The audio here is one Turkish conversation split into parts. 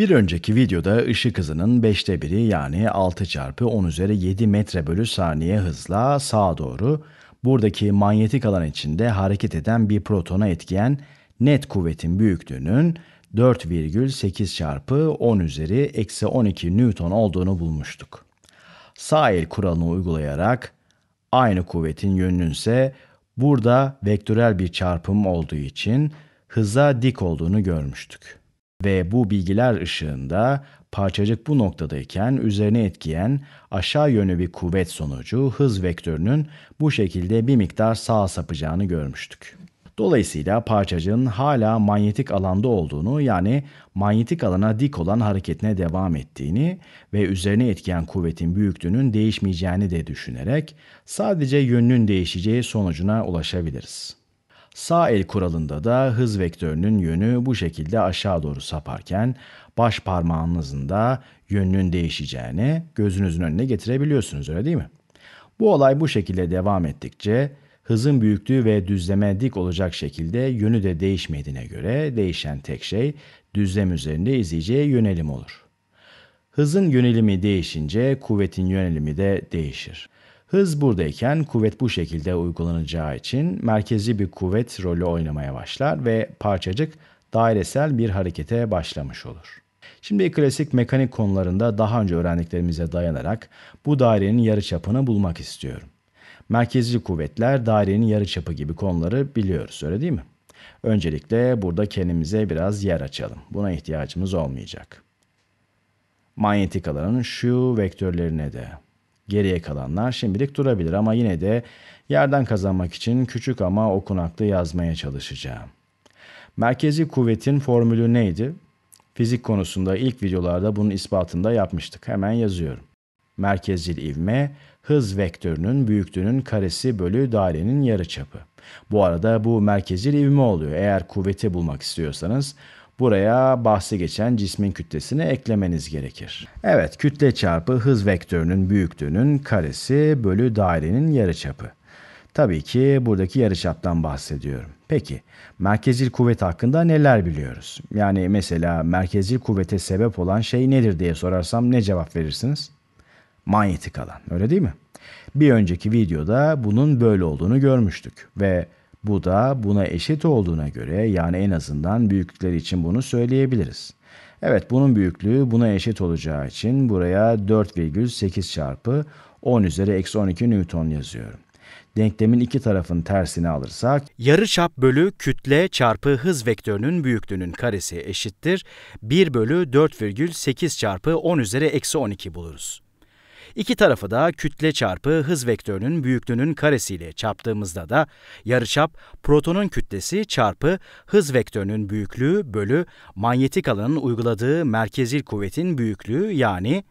Bir önceki videoda ışık hızının 5'te biri yani 6 çarpı 10 üzeri 7 metre bölü saniye hızla sağa doğru buradaki manyetik alan içinde hareket eden bir protona etkiyen net kuvvetin büyüklüğünün 4,8 çarpı 10 üzeri eksi 12 Newton olduğunu bulmuştuk. Sağ el kuralını uygulayarak aynı kuvvetin yönünün ise burada vektörel bir çarpım olduğu için hıza dik olduğunu görmüştük ve bu bilgiler ışığında parçacık bu noktadayken üzerine etkiyen aşağı yönlü bir kuvvet sonucu hız vektörünün bu şekilde bir miktar sağa sapacağını görmüştük. Dolayısıyla parçacığın hala manyetik alanda olduğunu yani manyetik alana dik olan hareketine devam ettiğini ve üzerine etkiyen kuvvetin büyüklüğünün değişmeyeceğini de düşünerek sadece yönünün değişeceği sonucuna ulaşabiliriz. Sağ el kuralında da hız vektörünün yönü bu şekilde aşağı doğru saparken baş parmağınızın da yönünün değişeceğini gözünüzün önüne getirebiliyorsunuz öyle değil mi? Bu olay bu şekilde devam ettikçe hızın büyüklüğü ve düzleme dik olacak şekilde yönü de değişmediğine göre değişen tek şey düzlem üzerinde izleyeceği yönelim olur. Hızın yönelimi değişince kuvvetin yönelimi de değişir. Hız buradayken kuvvet bu şekilde uygulanacağı için merkezi bir kuvvet rolü oynamaya başlar ve parçacık dairesel bir harekete başlamış olur. Şimdi klasik mekanik konularında daha önce öğrendiklerimize dayanarak bu dairenin yarı çapını bulmak istiyorum. Merkezi kuvvetler, dairenin yarı çapı gibi konuları biliyoruz öyle değil mi? Öncelikle burada kendimize biraz yer açalım. Buna ihtiyacımız olmayacak. Manyetik alanın şu vektörlerine de Geriye kalanlar şimdilik durabilir ama yine de yerden kazanmak için küçük ama okunaklı yazmaya çalışacağım. Merkezi kuvvetin formülü neydi? Fizik konusunda ilk videolarda bunun ispatını da yapmıştık. Hemen yazıyorum. Merkezil ivme hız vektörünün büyüklüğünün karesi bölü dairenin yarıçapı. Bu arada bu merkezil ivme oluyor. Eğer kuvveti bulmak istiyorsanız Buraya bahsi geçen cismin kütlesini eklemeniz gerekir. Evet kütle çarpı hız vektörünün büyüklüğünün karesi bölü dairenin yarıçapı. Tabii ki buradaki yarıçaptan bahsediyorum. Peki merkezil kuvvet hakkında neler biliyoruz? Yani mesela merkezil kuvvete sebep olan şey nedir diye sorarsam ne cevap verirsiniz? Manyetik alan öyle değil mi? Bir önceki videoda bunun böyle olduğunu görmüştük ve bu da buna eşit olduğuna göre yani en azından büyüklükler için bunu söyleyebiliriz. Evet bunun büyüklüğü buna eşit olacağı için buraya 4,8 çarpı 10 üzeri eksi 12 Newton yazıyorum. Denklemin iki tarafın tersini alırsak yarı çap bölü kütle çarpı hız vektörünün büyüklüğünün karesi eşittir 1 bölü 4,8 çarpı 10 üzeri eksi 12 buluruz. İki tarafı da kütle çarpı hız vektörünün büyüklüğünün karesiyle çarptığımızda da yarıçap protonun kütlesi çarpı hız vektörünün büyüklüğü bölü manyetik alanın uyguladığı merkezil kuvvetin büyüklüğü yani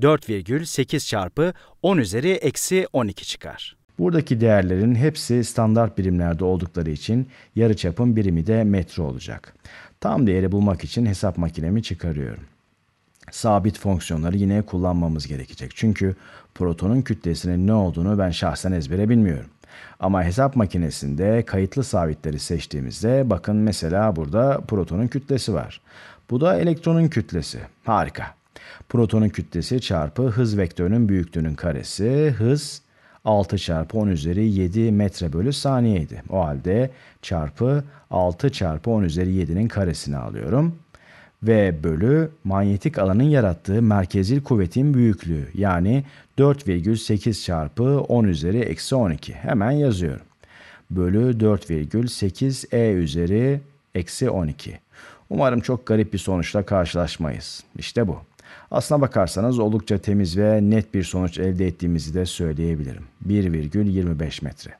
4,8 çarpı 10 üzeri eksi 12 çıkar. Buradaki değerlerin hepsi standart birimlerde oldukları için yarıçapın birimi de metre olacak. Tam değeri bulmak için hesap makinemi çıkarıyorum sabit fonksiyonları yine kullanmamız gerekecek. Çünkü protonun kütlesinin ne olduğunu ben şahsen ezbere bilmiyorum. Ama hesap makinesinde kayıtlı sabitleri seçtiğimizde bakın mesela burada protonun kütlesi var. Bu da elektronun kütlesi. Harika. Protonun kütlesi çarpı hız vektörünün büyüklüğünün karesi. Hız 6 çarpı 10 üzeri 7 metre bölü saniyeydi. O halde çarpı 6 çarpı 10 üzeri 7'nin karesini alıyorum. V bölü manyetik alanın yarattığı merkezil kuvvetin büyüklüğü yani 4,8 çarpı 10 üzeri eksi 12 hemen yazıyorum. Bölü 4,8 E üzeri eksi 12. Umarım çok garip bir sonuçla karşılaşmayız. İşte bu. Aslına bakarsanız oldukça temiz ve net bir sonuç elde ettiğimizi de söyleyebilirim. 1,25 metre.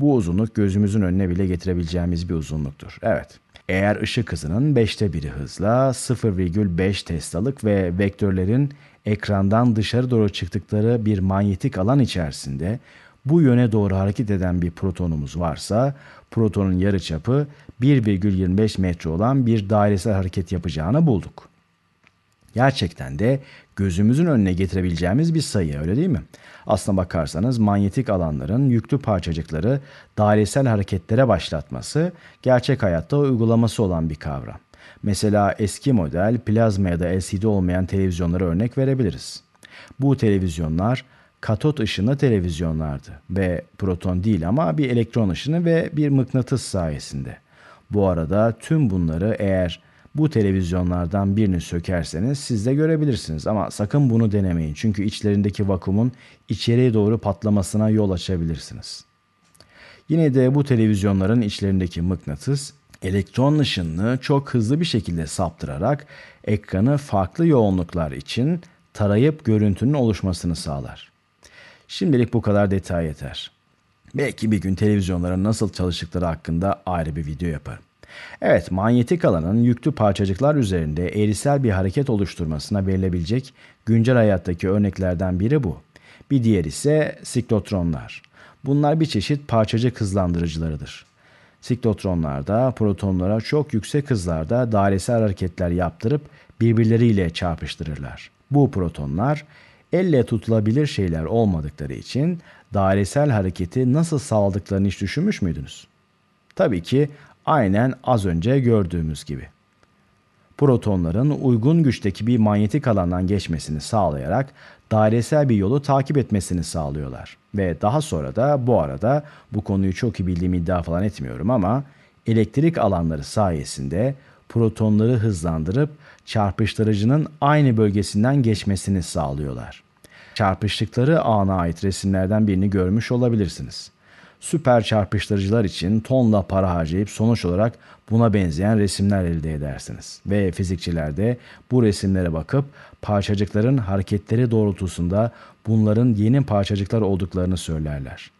Bu uzunluk gözümüzün önüne bile getirebileceğimiz bir uzunluktur. Evet. Eğer ışık hızının 5'te biri hızla 0,5 Tesla'lık ve vektörlerin ekrandan dışarı doğru çıktıkları bir manyetik alan içerisinde bu yöne doğru hareket eden bir protonumuz varsa protonun yarıçapı 1,25 metre olan bir dairesel hareket yapacağını bulduk gerçekten de gözümüzün önüne getirebileceğimiz bir sayı öyle değil mi? Aslına bakarsanız manyetik alanların yüklü parçacıkları dairesel hareketlere başlatması gerçek hayatta uygulaması olan bir kavram. Mesela eski model plazma ya da LCD olmayan televizyonlara örnek verebiliriz. Bu televizyonlar katot ışını televizyonlardı ve proton değil ama bir elektron ışını ve bir mıknatıs sayesinde. Bu arada tüm bunları eğer bu televizyonlardan birini sökerseniz siz de görebilirsiniz ama sakın bunu denemeyin. Çünkü içlerindeki vakumun içeriye doğru patlamasına yol açabilirsiniz. Yine de bu televizyonların içlerindeki mıknatıs elektron ışınını çok hızlı bir şekilde saptırarak ekranı farklı yoğunluklar için tarayıp görüntünün oluşmasını sağlar. Şimdilik bu kadar detay yeter. Belki bir gün televizyonların nasıl çalıştıkları hakkında ayrı bir video yaparım. Evet, manyetik alanın yüklü parçacıklar üzerinde eğrisel bir hareket oluşturmasına verilebilecek güncel hayattaki örneklerden biri bu. Bir diğer ise siklotronlar. Bunlar bir çeşit parçacık hızlandırıcılarıdır. Siklotronlarda protonlara çok yüksek hızlarda dairesel hareketler yaptırıp birbirleriyle çarpıştırırlar. Bu protonlar elle tutulabilir şeyler olmadıkları için dairesel hareketi nasıl sağladıklarını hiç düşünmüş müydünüz? Tabii ki Aynen az önce gördüğümüz gibi. Protonların uygun güçteki bir manyetik alandan geçmesini sağlayarak dairesel bir yolu takip etmesini sağlıyorlar. Ve daha sonra da bu arada bu konuyu çok iyi bildiğimi iddia falan etmiyorum ama elektrik alanları sayesinde protonları hızlandırıp çarpıştırıcının aynı bölgesinden geçmesini sağlıyorlar. Çarpıştıkları ana ait resimlerden birini görmüş olabilirsiniz süper çarpıştırıcılar için tonla para harcayıp sonuç olarak buna benzeyen resimler elde edersiniz. Ve fizikçiler de bu resimlere bakıp parçacıkların hareketleri doğrultusunda bunların yeni parçacıklar olduklarını söylerler.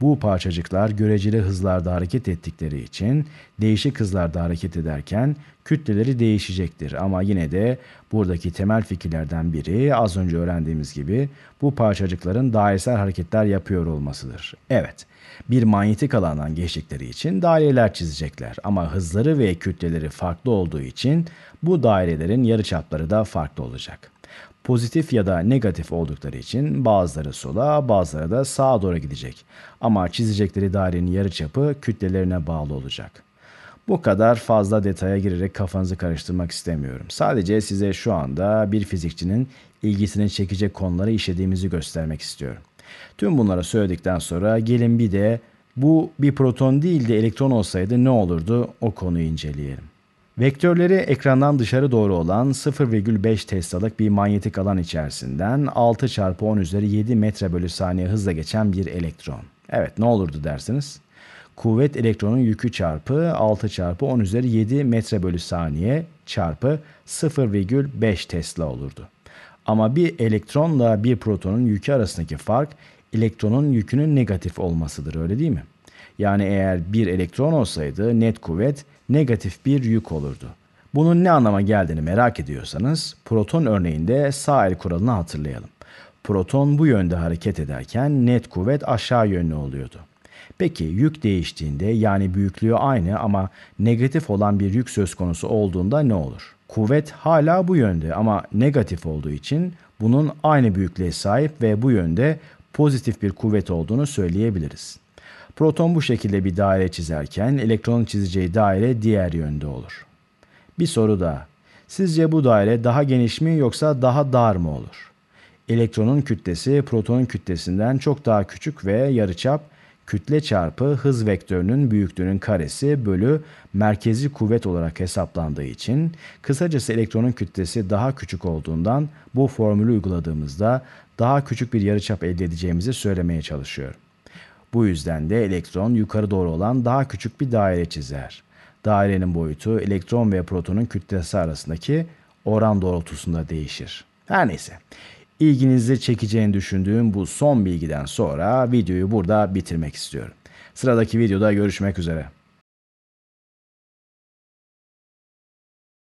Bu parçacıklar göreceli hızlarda hareket ettikleri için değişik hızlarda hareket ederken kütleleri değişecektir. Ama yine de buradaki temel fikirlerden biri az önce öğrendiğimiz gibi bu parçacıkların dairesel hareketler yapıyor olmasıdır. Evet, bir manyetik alandan geçtikleri için daireler çizecekler ama hızları ve kütleleri farklı olduğu için bu dairelerin yarıçapları da farklı olacak pozitif ya da negatif oldukları için bazıları sola, bazıları da sağa doğru gidecek. Ama çizecekleri dairenin yarıçapı kütlelerine bağlı olacak. Bu kadar fazla detaya girerek kafanızı karıştırmak istemiyorum. Sadece size şu anda bir fizikçinin ilgisini çekecek konuları işlediğimizi göstermek istiyorum. Tüm bunlara söyledikten sonra gelin bir de bu bir proton değil de elektron olsaydı ne olurdu o konuyu inceleyelim. Vektörleri ekrandan dışarı doğru olan 0,5 Tesla'lık bir manyetik alan içerisinden 6 çarpı 10 üzeri 7 metre bölü saniye hızla geçen bir elektron. Evet ne olurdu dersiniz? Kuvvet elektronun yükü çarpı 6 çarpı 10 üzeri 7 metre bölü saniye çarpı 0,5 Tesla olurdu. Ama bir elektronla bir protonun yükü arasındaki fark elektronun yükünün negatif olmasıdır öyle değil mi? Yani eğer bir elektron olsaydı net kuvvet negatif bir yük olurdu. Bunun ne anlama geldiğini merak ediyorsanız proton örneğinde sağ el kuralını hatırlayalım. Proton bu yönde hareket ederken net kuvvet aşağı yönlü oluyordu. Peki yük değiştiğinde yani büyüklüğü aynı ama negatif olan bir yük söz konusu olduğunda ne olur? Kuvvet hala bu yönde ama negatif olduğu için bunun aynı büyüklüğe sahip ve bu yönde pozitif bir kuvvet olduğunu söyleyebiliriz. Proton bu şekilde bir daire çizerken elektronun çizeceği daire diğer yönde olur. Bir soru daha. Sizce bu daire daha geniş mi yoksa daha dar mı olur? Elektronun kütlesi protonun kütlesinden çok daha küçük ve yarıçap kütle çarpı hız vektörünün büyüklüğünün karesi bölü merkezi kuvvet olarak hesaplandığı için kısacası elektronun kütlesi daha küçük olduğundan bu formülü uyguladığımızda daha küçük bir yarıçap elde edeceğimizi söylemeye çalışıyorum. Bu yüzden de elektron yukarı doğru olan daha küçük bir daire çizer. Dairenin boyutu elektron ve protonun kütlesi arasındaki oran doğrultusunda değişir. Her neyse. İlginizi çekeceğini düşündüğüm bu son bilgiden sonra videoyu burada bitirmek istiyorum. Sıradaki videoda görüşmek üzere.